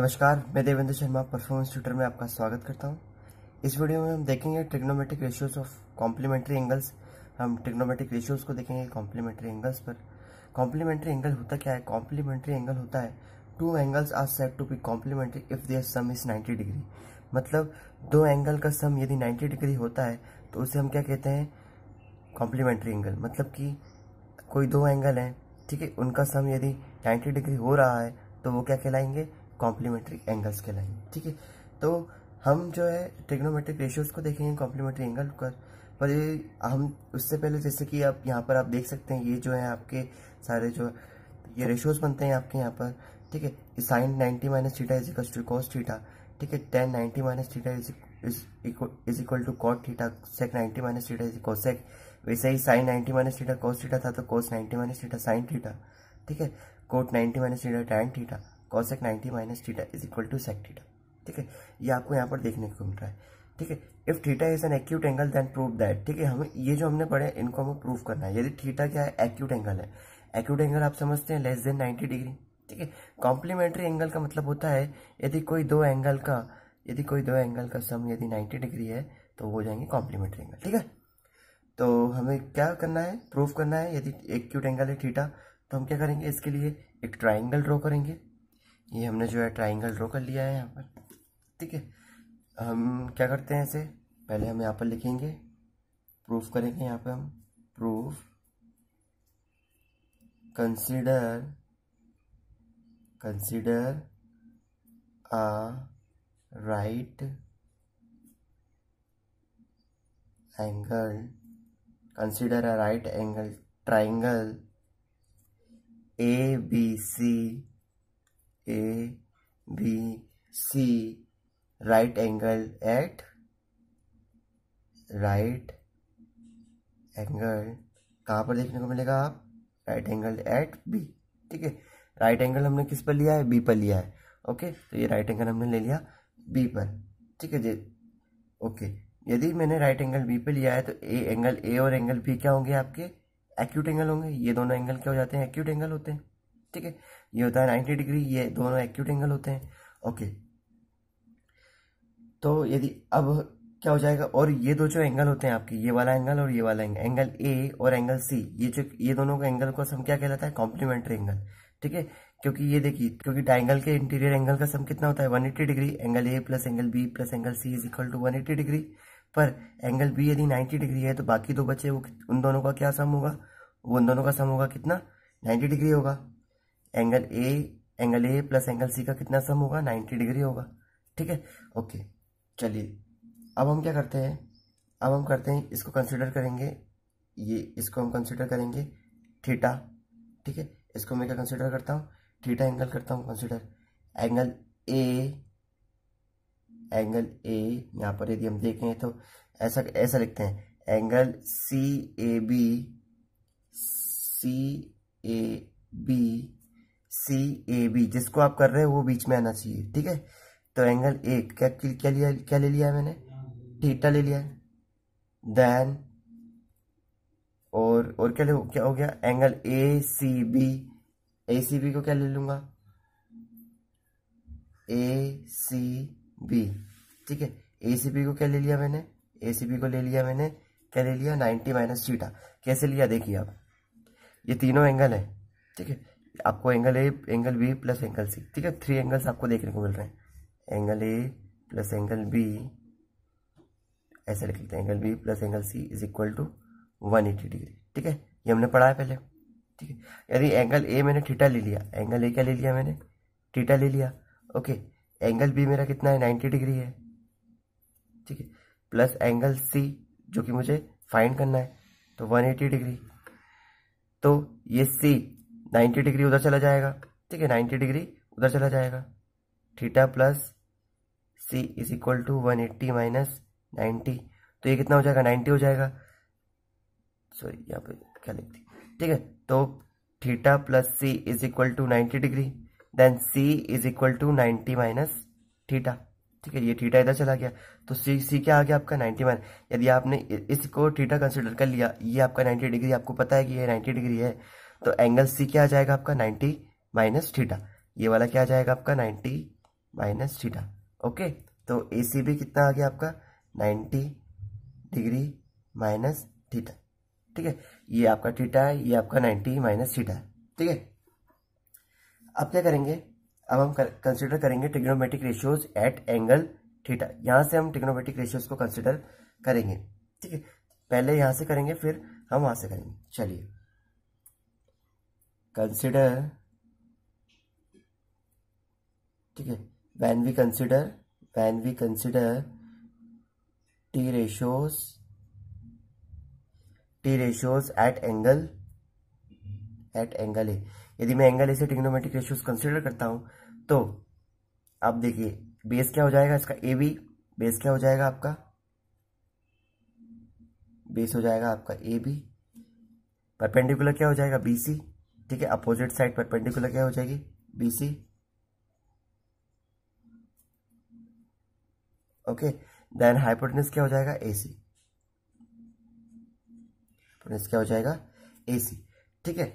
नमस्कार मैं Devendra Sharma performance tutor में आपका स्वागत करता हूँ इस वीडियो में हम देखेंगे trigonometric ratios of complementary angles हम ट्रिग्नोमेट्रिक रेशियोज को देखेंगे कॉम्प्लीमेंट्री एंगल्स पर कॉम्प्लीमेंट्री एंगल होता क्या है कॉम्प्लीमेंट्री एंगल होता है two angles are set to be complementary if their sum is ninety degree मतलब दो एंगल का सम यदि नाइन्टी डिग्री होता है तो उसे हम क्या कहते हैं कॉम्प्लीमेंट्री एंगल मतलब कि कोई दो एंगल हैं ठीक है उनका सम यदि नाइन्टी डिग्री हो रहा है तो वो क्या कहलाएंगे कॉम्प्लीमेंट्री एंगल्स के लाइन ठीक है तो हम जो है ट्रिग्नोमेट्रिक रेशियोज को देखेंगे कॉम्प्लीमेंट्री एंगल पर पर ये हम उससे पहले जैसे कि आप यहाँ पर आप देख सकते हैं ये जो है आपके सारे जो ये रेशियोज बनते हैं आपके यहाँ पर ठीक है sine ninety minus theta is equal to cos theta ठीक है tan ninety minus theta is equal to cot theta sec ninety minus theta is sec वैसे ही sine ninety minus theta cos theta था तो cos ninety minus theta sine theta ठीक है cot ninety minus theta tan theta cosec ninety minus theta is equal to sec theta ठीक है ये आपको यहाँ पर देखने को मिल रहा है ठीक है if theta is an acute angle then prove that ठीक है हमें ये जो हमने पढ़े इनको हमें प्रूव करना है यदि थीटा क्या है एक्यूट एंगल है एक्यूट एंगल आप समझते हैं लेस देन नाइन्टी डिग्री ठीक है कॉम्प्लीमेंट्री एंगल का मतलब होता है यदि कोई दो एंगल का यदि कोई दो एंगल का सम यदि नाइन्टी डिग्री है तो वो हो जाएंगे कॉम्प्लीमेंट्री एंगल ठीक है तो हमें क्या करना है प्रूफ करना है यदि एक क्यूट एंगल है थीटा तो हम क्या करेंगे इसके लिए एक ट्राइंगल ड्रॉ करेंगे ये हमने जो है ट्राइंगल ड्रॉ कर लिया है यहाँ पर ठीक है हम क्या करते हैं इसे पहले हम यहाँ पर लिखेंगे प्रूफ करेंगे यहाँ पर हम proof consider consider a right angle consider a right angle triangle A B C A B C right angle at right angle कहाँ पर देखने को मिलेगा आप राइट एंगल एट बी ठीक है राइट एंगल हमने किस पर लिया है बी पर लिया है ओके तो ये राइट एंगल हमने ले लिया बी पर ठीक है जी ओके यदि मैंने राइट एंगल बी पर लिया है तो ए एंगल ए और एंगल बी क्या होंगे आपके एक्यूट एंगल होंगे ये दोनों एंगल क्या हो जाते हैं एक्यूट एंगल होते हैं ठीक है ये होता है नाइन्टी डिग्री ये दोनों एक्यूट एंगल होते हैं ओके तो यदि अब क्या हो जाएगा और ये दो जो एंगल होते हैं आपके ये वाला एंगल और ये वाला एंगल एंगल ए और एंगल सी ये जो ये दोनों का एंगल को सम क्या कहलाता है कॉम्प्लीमेंट्री एंगल ठीक है क्योंकि ये देखिए क्योंकि ट्राइंगल के इंटीरियर एंगल का सम कितना होता है 180 degree angle A plus angle B plus angle C is equal to 180 degree पर एंगल बी यदि 90 डिग्री है तो बाकी दो बचे वो उन दोनों का क्या सम होगा उन दोनों का सम होगा कितना 90 डिग्री होगा angle A angle A plus angle C का कितना सम होगा नाइन्टी डिग्री होगा ठीक है ओके चलिए अब हम क्या करते हैं अब हम करते हैं इसको कंसिडर करेंगे ये इसको हम कंसिडर करेंगे थीटा ठीक है इसको मैं क्या कंसिडर करता हूँ थीटा एंगल करता हूँ consider angle A angle A यहाँ पर यदि हम देखें तो ऐसा ऐसा लिखते हैं angle C A B C A B C A B जिसको आप कर रहे हो वो बीच में आना चाहिए ठीक है तो एंगल ए क्या क्या लिया क्या ले लिया मैंने थीटा ले लिया है देन और और क्या ले क्या हो गया angle A C B A C B को क्या ले लूंगा ए सी बी ठीक है ए सी बी को क्या ले लिया मैंने ए सी बी को ले लिया मैंने क्या ले लिया नाइन्टी माइनस थीटा कैसे लिया देखिए आप ये तीनों एंगल है ठीक है आपको angle A angle B plus angle C ठीक है थ्री एंगल्स आपको देखने को मिल रहे हैं angle A plus angle B ऐसे लिख लेते हैं angle B plus angle C is equal to one eighty degree ठीक है ये हमने पढ़ा है पहले ठीक है यदि एंगल ए मैंने थीटा ले लिया एंगल ए क्या ले लिया मैंने थीटा ले लिया ओके एंगल बी मेरा कितना है नाइन्टी डिग्री है ठीक है प्लस एंगल सी जो कि मुझे फाइंड करना है तो वन एटी डिग्री तो ये सी नाइन्टी डिग्री उधर चला जाएगा ठीक है नाइन्टी डिग्री उधर चला जाएगा theta plus C is equal to one eighty minus ninety तो ये कितना हो जाएगा नाइन्टी हो जाएगा सॉरी यहाँ पे क्या लिख दी ठीक है तो theta plus C is equal to ninety degree then C is equal to ninety minus theta ठीक है ये थीटा इधर चला गया तो सी सी क्या आ गया आपका नाइन्टी माइनस यदि आपने इसको थीटा कंसिडर कर लिया ये आपका नाइन्टी डिग्री आपको पता है कि ये नाइन्टी डिग्री है तो एंगल सी क्या आ जाएगा आपका नाइन्टी माइनस थीटा ये वाला क्या आ जाएगा आपका नाइन्टी माइनस थीटा ओके तो ए सी भी कितना आ गया आपका नाइन्टी डिग्री माइनस थीटा ठीक है ये आपका थीटा है ये आपका नाइन्टी माइनस थीटा है ठीक है अब क्या करेंगे अब हम कंसिडर करेंगे trigonometric ratios at angle theta यहां से हम ट्रिग्नोमेट्रिक रेशियोज को कंसिडर करेंगे ठीक है पहले यहां से करेंगे फिर हम वहां से करेंगे चलिए कंसिडर ठीक है when we consider when we consider T ratios T ratios at angle at angle A यदि मैं एंगल ऐसे टिग्नोमेट्रिक रेशियोज कंसिडर करता हूं तो आप देखिए बेस क्या हो जाएगा इसका ए बी बेस क्या हो जाएगा आपका बेस हो जाएगा आपका ए बी परपेंडिकुलर क्या हो जाएगा बी सी ठीक है अपोजिट साइड परपेंडिकुलर क्या हो जाएगी बीसी ओके देन हाइपोटनिस क्या हो जाएगा एसी क्या हो जाएगा एसी ठीक है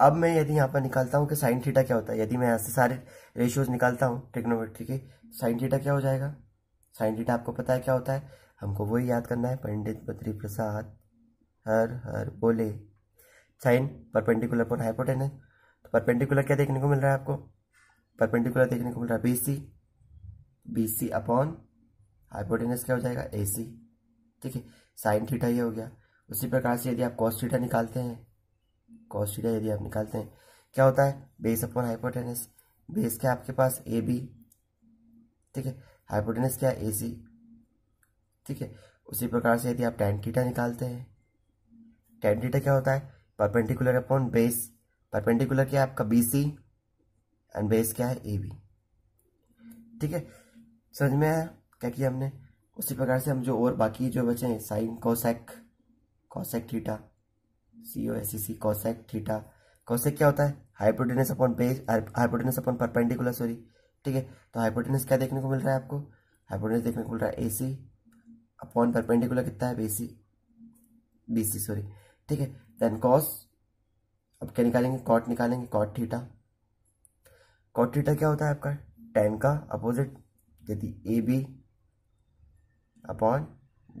अब मैं यदि यहां पर निकालता हूं कि साइन थीटा क्या होता है यदि मैं यहाँ से सारे रेशियोज निकालता हूं ट्रिग्नोमेट्री के साइन थीटा क्या हो जाएगा साइन थीटा आपको पता है क्या होता है हमको वही याद करना है पंडित बद्री प्रसाद हर हर बोले साइन परपेंडिकुलर अपॉन हाइपोटेन तो परपेंडिकुलर क्या देखने को मिल रहा है आपको परपेंडिकुलर देखने को मिल रहा है B C B C upon hypotenuse क्या हो जाएगा ए सी ठीक है साइन थीटा ये हो गया उसी प्रकार से यदि आप कॉस थीटा निकालते हैं कॉस थीटा यदि आप निकालते हैं क्या होता है बेस अपॉन हाइपोटेनस बेस क्या आपके पास ए बी ठीक है हाइपोटेनस क्या ए सी ठीक है उसी प्रकार से यदि आप टेन थीटा निकालते हैं टेन थीटा क्या होता है परपेंडिकुलर अपॉन बेस परपेंडिकुलर क्या है आपका बी सी एंड बेस क्या है ए बी ठीक है समझ में आया क्या किया हमने उसी प्रकार से हम जो और बाकी जो बचे हैं sine cosec cosec theta C O S C cosec theta cosec क्या होता है hypotenuse upon base hypotenuse upon perpendicular sorry ठीक है तो हाइपोटेनस क्या देखने को मिल रहा है आपको हाइपोटेनस देखने को मिल रहा है ए सी अपॉन परपेंडिकुलर कितना है B C B C sorry ठीक है देन कॉस अब क्या निकालेंगे कॉट निकालेंगे कॉट थीटा कॉट थीटा क्या होता है आपका टेन का अपोजिट यदि A B upon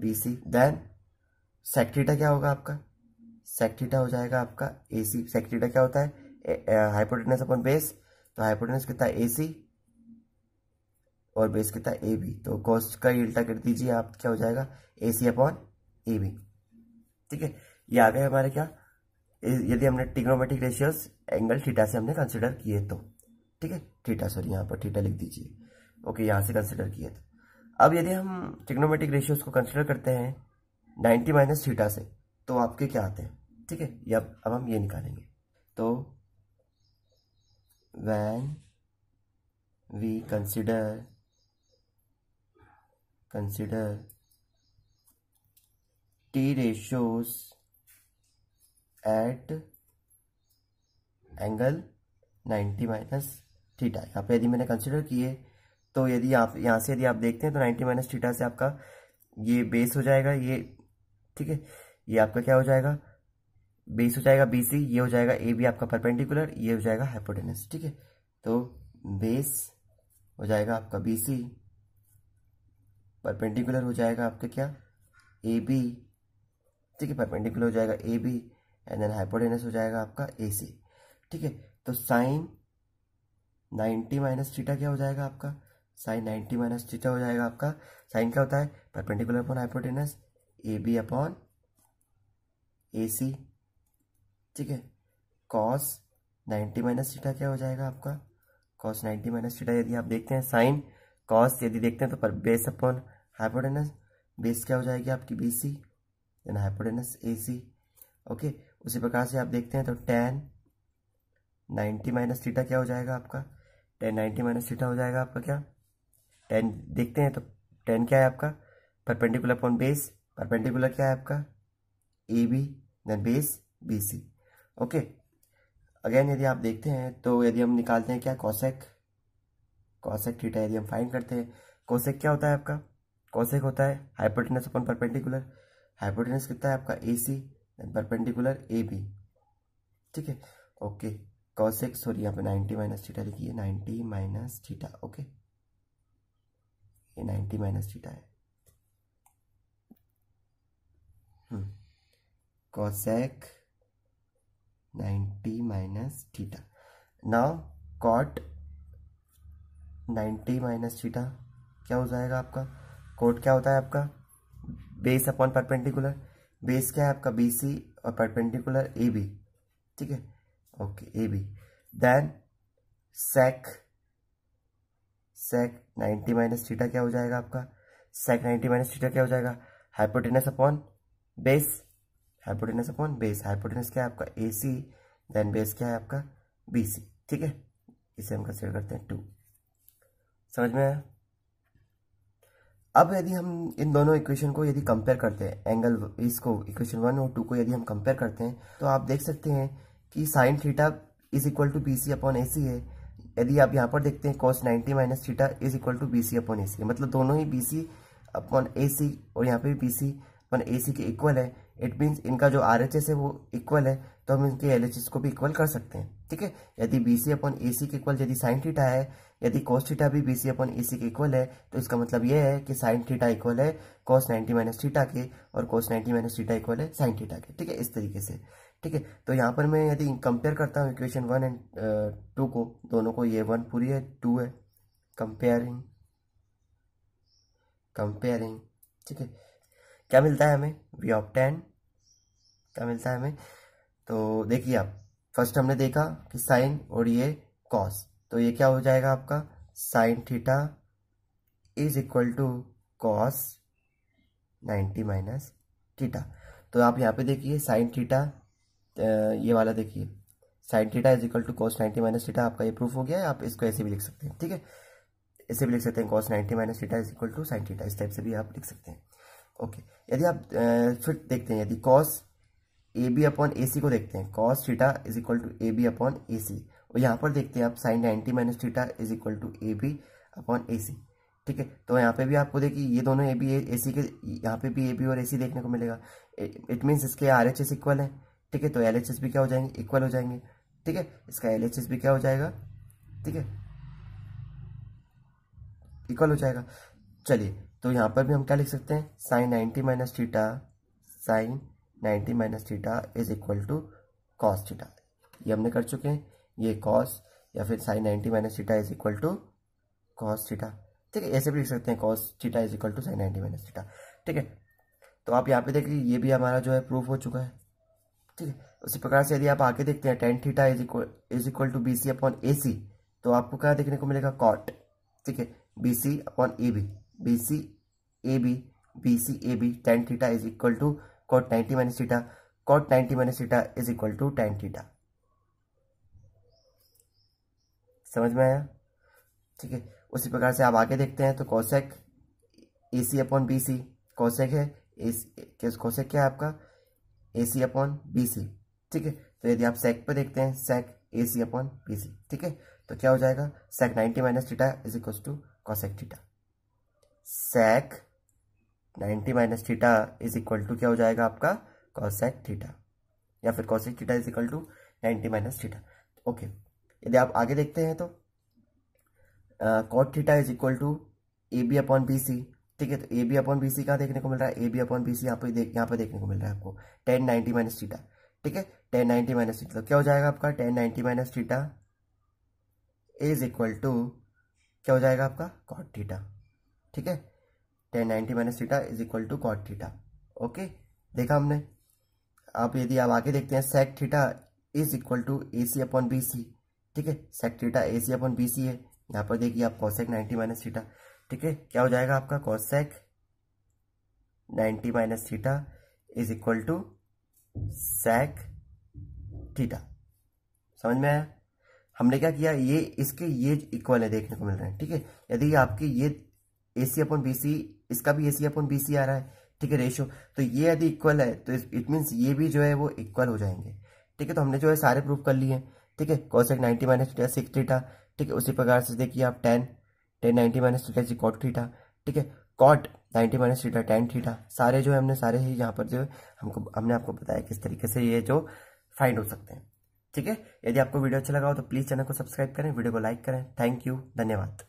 B C then sec theta क्या होगा आपका सेक्टीटा हो जाएगा आपका ए सी सेक्टीटा क्या होता है हाइपोटेनस अपॉन बेस तो हाइपोटेनस कितना ए सी और बेस कितना ए बी तो कॉस्ट का उल्टा कर दीजिए आप क्या हो जाएगा ए सी अपॉन ए बी ठीक है ये आ गए हमारे क्या यदि हमने टिग्नोमेटिक रेशियोज एंगल थीटा से हमने कंसिडर किए तो ठीक है थीटा सॉरी यहाँ पर थीटा लिख दीजिए ओके यहाँ से कंसिडर किए तो अब यदि हम टिग्नोमेटिक रेशियोज को कंसिडर करते हैं नाइन्टी माइनस थीटा से तो आपके क्या आते हैं ठीक है या अब हम ये निकालेंगे तो when we consider consider T ratios at angle 90 minus theta यहाँ पे यदि मैंने कंसिडर किए तो यदि आप यहाँ से यदि आप देखते हैं तो 90 माइनस थीटा से आपका ये बेस हो जाएगा ये ठीक है ये आपका क्या हो जाएगा बेस हो जाएगा बी सी ये हो जाएगा ए बी आपका परपेंडिकुलर ये हो जाएगा हाइपोटेनस ठीक है तो बेस हो जाएगा आपका बी सी परपेंडिकुलर हो जाएगा आपका क्या ए बी ठीक है परपेंडिकुलर हो जाएगा A B and then hypotenuse हो जाएगा आपका ए सी ठीक है तो साइन नाइन्टी माइनस थीटा क्या हो जाएगा आपका साइन नाइन्टी माइनस थीटा हो जाएगा आपका साइन क्या होता है perpendicular upon hypotenuse A B upon A C ठीक है कॉस नाइन्टी माइनस थीटा क्या हो जाएगा आपका कॉस नाइन्टी माइनस थीटा यदि आप देखते हैं साइन कॉस यदि देखते हैं तो पर बेस अपॉन हाइपोटेनस बेस क्या हो जाएगी आपकी B C then hypotenuse A C okay उसी प्रकार से आप देखते हैं तो टेन नाइन्टी माइनस थीटा क्या हो जाएगा आपका टेन नाइन्टी माइनस थीटा हो जाएगा आपका क्या टेन देखते हैं तो टेन क्या है आपका परपेंडिकुलर अपॉन बेस परपेंडिकुलर क्या है आपका A B then base B C okay again यदि आप देखते हैं तो यदि हम निकालते हैं क्या कॉसेक कॉसेक थीटा यदि हम फाइंड करते हैं कॉसेक क्या होता है आपका कॉसेक होता है हाइपोटेनस अपन परपेंडिकुलर हाइपोटेनस कितना है आपका ए सी परपेंडिकुलर ए बी ठीक है ओके कॉस एक्स सॉरी यहाँ पे नाइन्टी माइनस थीटा लिखिए नाइन्टी माइनस थीटा ओके ये नाइन्टी माइनस थीटा है cosec ninety minus theta now cot ninety minus theta क्या हो जाएगा आपका कोट क्या होता है आपका बेस अपॉन परपेंडिकुलर बेस क्या है आपका बी सी और परपेंडिकुलर ए बी ठीक है okay A B then sec sec ninety minus theta क्या हो जाएगा आपका सेक नाइन्टी माइनस थीटा क्या हो जाएगा hypotenuse upon base hypotenuse upon base hypotenuse क्या है आपका ए सी देन बेस क्या है आपका बी सी ठीक है इसे हम कंसिडर करते हैं टू समझ में आया अब यदि हम इन दोनों इक्वेशन को यदि कंपेयर करते हैं एंगल इसको इक्वेशन वन और टू को यदि हम कंपेयर करते हैं तो आप देख सकते हैं कि sine theta is equal to B C upon A C है यदि आप यहाँ पर देखते हैं cos ninety minus theta is equal to B C upon A C मतलब दोनों ही बी अपॉन ए सी और यहाँ पे भी बी अपॉन ए सी के इक्वल है इट मीन्स इनका जो आर है वो इक्वल है तो हम इनके एल को भी इक्वल कर सकते हैं ठीक है यदि B C upon A C के इक्वल यदि साइन थीटा है यदि कॉस थीटा भी B C upon A C के इक्वल है तो इसका मतलब यह है कि साइन थीटा इक्वल है कॉस नाइन्टी माइनस थीटा के और cos ninety minus theta equal है साइन थीटा के ठीक है इस तरीके से ठीक है तो यहाँ पर मैं यदि कंपेयर करता हूँ इक्वेशन वन एंड टू को दोनों को ये वन पूरी है टू है कंपेयरिंग कंपेयरिंग ठीक है क्या मिलता है हमें वी ऑफ टेन क्या मिलता है हमें तो देखिए आप फर्स्ट हमने देखा कि साइन और ये कॉस तो ये क्या हो जाएगा आपका sine theta is equal to cos ninety minus theta तो आप यहाँ पे देखिए साइन थीटा ये वाला देखिए sine theta is equal to cos ninety minus theta आपका ये प्रूफ हो गया है आप इसको ऐसे भी लिख सकते हैं ठीक है इसे भी लिख सकते हैं cos ninety minus theta is equal to sine theta इस टाइप से भी आप लिख सकते हैं ओके यदि आप फिर देखते हैं यदि cos A B upon A C को देखते हैं cos theta is equal to A B upon A C और यहाँ पर देखते हैं आप sine ninety minus theta is equal to A B upon A C ठीक है तो यहाँ पे भी आपको देखिए ये दोनों ए बी ए सी के यहाँ पे भी ए बी और ए सी देखने को मिलेगा इट मीन्स इसके आर एच एस इक्वल है ठीक है तो एल एच एस भी क्या हो जाएंगे इक्वल हो जाएंगे ठीक है इसका एल एच एस भी क्या हो जाएगा ठीक है इक्वल हो जाएगा चलिए तो यहाँ पर भी हम क्या लिख सकते हैं sine ninety minus theta sine ninety minus theta is equal to cos theta ये हमने कर चुके हैं ये कॉस या फिर sine ninety minus theta is equal to cos theta ठीक है ऐसे भी लिख सकते हैं cos theta is equal to sine ninety minus theta ठीक है तो आप यहाँ पे देख लीजिए ये भी हमारा जो है प्रूफ हो चुका है ठीक है उसी प्रकार से यदि आप आगे देखते हैं tan theta is equal is equal to B C upon A C तो आपको क्या देखने को मिलेगा कॉट ठीक है B C upon A B B C A B B C A B tan theta is equal to cot 90 minus theta cot 90 minus theta is equal to tan theta समझ में आया ठीक है उसी प्रकार से आप आगे देखते हैं तो cosec A C upon B C cosec है ए कौशेक क्या है आपका ए सी अपॉन बी सी ठीक है तो यदि आप सेक पर देखते हैं सेक ए सी अपॉन बी सी ठीक है तो क्या हो जाएगा sec ninety minus theta is equal to cosec theta sec ninety minus theta is equal to क्या हो जाएगा आपका कॉसेक थीटा या फिर cosec theta is equal to ninety minus theta okay यदि आप आगे देखते हैं तो cot theta is equal to A B upon B C ठीक है तो A B upon B C कहाँ देखने को मिल रहा है A B upon B C यहाँ पे देख यहाँ पे देखने को मिल रहा है आपको टेन नाइन्टी माइनस थीटा ठीक है टेन नाइन्टी माइनस थीटा तो क्या हो जाएगा आपका tan ninety minus theta is equal to क्या हो जाएगा आपका कॉट थीटा ठीक है tan ninety minus theta is equal to cot theta okay देखा हमने अब यदि आप आगे देखते हैं sec theta is equal to A C upon B C ठीक है sec theta A C upon B C है यहाँ पर देखिए आप कॉसेक नाइन्टी माइनस थीटा ठीक है क्या हो जाएगा आपका cosec ninety minus theta is equal to sec theta समझ में आया हमने क्या किया ये इसके ये इक्वल है देखने को मिल रहे हैं ठीक है यदि आपकी ये ए सी अपॉन बी सी इसका भी ए सी अपॉन बी सी आ रहा है ठीक है रेशियो तो ये यदि इक्वल है तो इट मीन्स ये भी जो है वो इक्वल हो जाएंगे ठीक है तो हमने जो है सारे प्रूफ कर लिए ठीक है cosec ninety minus theta sec theta ठीक है उसी प्रकार से देखिए आप tan tan ninety minus theta C cot theta ठीक है cot ninety minus theta tan theta सारे जो है हमने सारे ही यहाँ पर जो है हमको हमने आपको बताया किस तरीके से ये जो फाइंड हो सकते हैं ठीक है यदि आपको वीडियो अच्छा लगा हो तो प्लीज़ चैनल को सब्सक्राइब करें वीडियो को लाइक करें थैंक यू धन्यवाद